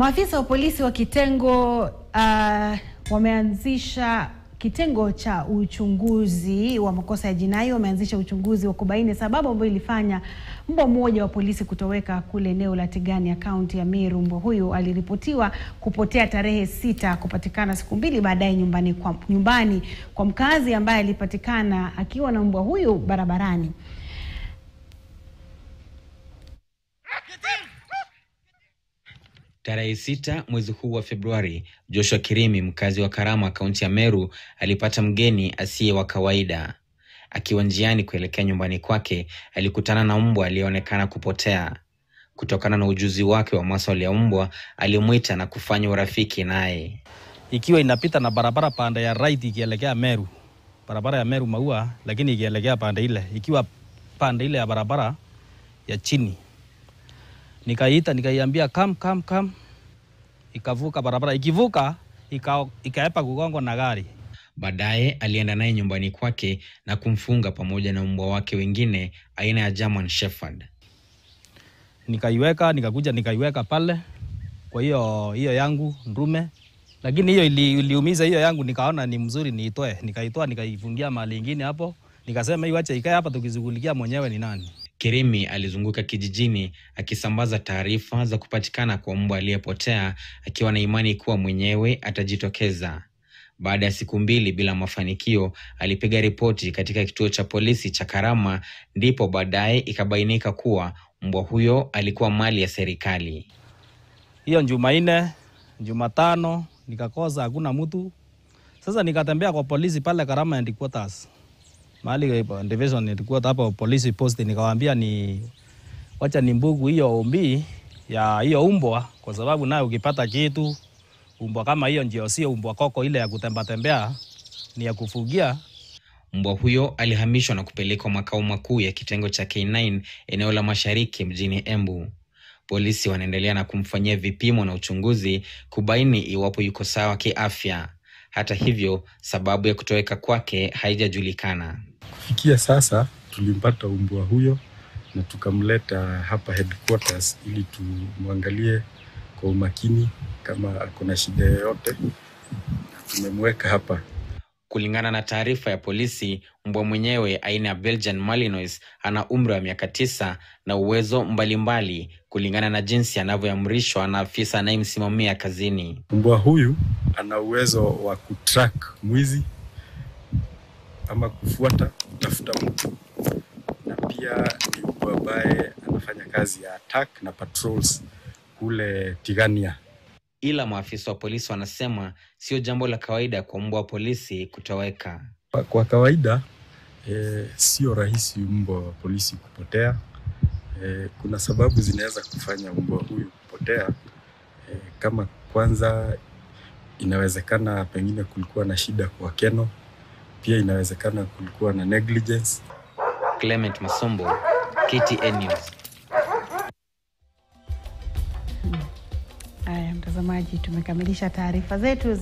Maafisa wa polisi wa kitengo uh, wameanzisha kitengo cha uchunguzi wa makosa ya jinai wameanzisha uchunguzi wa kubaini sababu ambayo ilifanya mbwa mmoja wa polisi kutoweka kule eneo la ya kaunti ya Meru. Mbwa huyu aliripotiwa kupotea tarehe sita, kupatikana siku mbili baadaye nyumbani kwa, nyumbani kwa mkazi ambaye alipatikana akiwa na mbwa huyu barabarani. Tarehe sita mwezi huu wa Februari, Joshua Kirimi, mkazi wa Karama, kaunti ya Meru, alipata mgeni asiye wa kawaida. Akiwa njiani kuelekea nyumbani kwake, alikutana na mbwa aliyeonekana kupotea. Kutokana na ujuzi wake wa maswali ya mbwa, alimwita na kufanya urafiki naye. Ikiwa inapita na barabara pande ya right ikielekea Meru, barabara ya Meru Maua, lakini ikielekea pande ile, ikiwa pande ile ya barabara ya chini Nikaiita nikaiambia kam kam kam, ikavuka barabara, ikivuka ikaepa kugongwa na gari. Baadaye alienda naye nyumbani kwake na kumfunga pamoja na mbwa wake wengine aina ya German Shepherd. Nikaiweka nikakuja nikaiweka pale kwa hiyo hiyo yangu ndume, lakini hiyo iliumiza hiyo yangu, nikaona ni mzuri niitoe, nikaitoa nikaifungia mali ingine hapo, nikasema iwache ikae hapa, tukizugulikia mwenyewe ni nani Kirimi alizunguka kijijini akisambaza taarifa za kupatikana kwa mbwa aliyepotea akiwa na imani kuwa mwenyewe atajitokeza. Baada ya siku mbili bila mafanikio, alipiga ripoti katika kituo cha polisi cha Karama, ndipo baadaye ikabainika kuwa mbwa huyo alikuwa mali ya serikali. Hiyo Jumanne, Jumatano nikakosa, hakuna mtu. Sasa nikatembea kwa polisi pale Karama headquarters mahali division ilikuwa hapo polisi post, nikawaambia ni wacha ni mbugu hiyo ombi ya hiyo umbwa, kwa sababu naye ukipata kitu umbwa kama hiyo, ndio sio umbwa koko ile ya kutembatembea tembea, ni ya kufugia. Mbwa huyo alihamishwa na kupelekwa makao makuu ya kitengo cha K9 eneo la Mashariki mjini Embu. Polisi wanaendelea na kumfanyia vipimo na uchunguzi kubaini iwapo yuko sawa kiafya. Hata hivyo, sababu ya kutoweka kwake haijajulikana. Kufikia sasa, tulimpata umbwa huyo na tukamleta hapa headquarters ili tumwangalie kwa umakini kama ako na shida yoyote. Tumemweka hapa. Kulingana na taarifa ya polisi, mbwa mwenyewe aina ya Belgian Malinois ana umri wa miaka tisa na uwezo mbalimbali mbali, kulingana na jinsi anavyoamrishwa na afisa anayemsimamia kazini. Mbwa huyu ana uwezo wa kutrack mwizi ama kufuata kutafuta mtu, na pia ni mbwa ambaye anafanya kazi ya attack na patrols kule Tigania ila maafisa wa polisi wanasema sio jambo la kawaida kwa mbwa wa polisi kutoweka. Kwa kawaida e, sio rahisi mbwa wa polisi kupotea. E, kuna sababu zinaweza kufanya mbwa huyu kupotea. E, kama kwanza, inawezekana pengine kulikuwa na shida kwa keno, pia inawezekana kulikuwa na negligence. Clement Masombo, KTN News. mtazamaji, tumekamilisha taarifa zetu.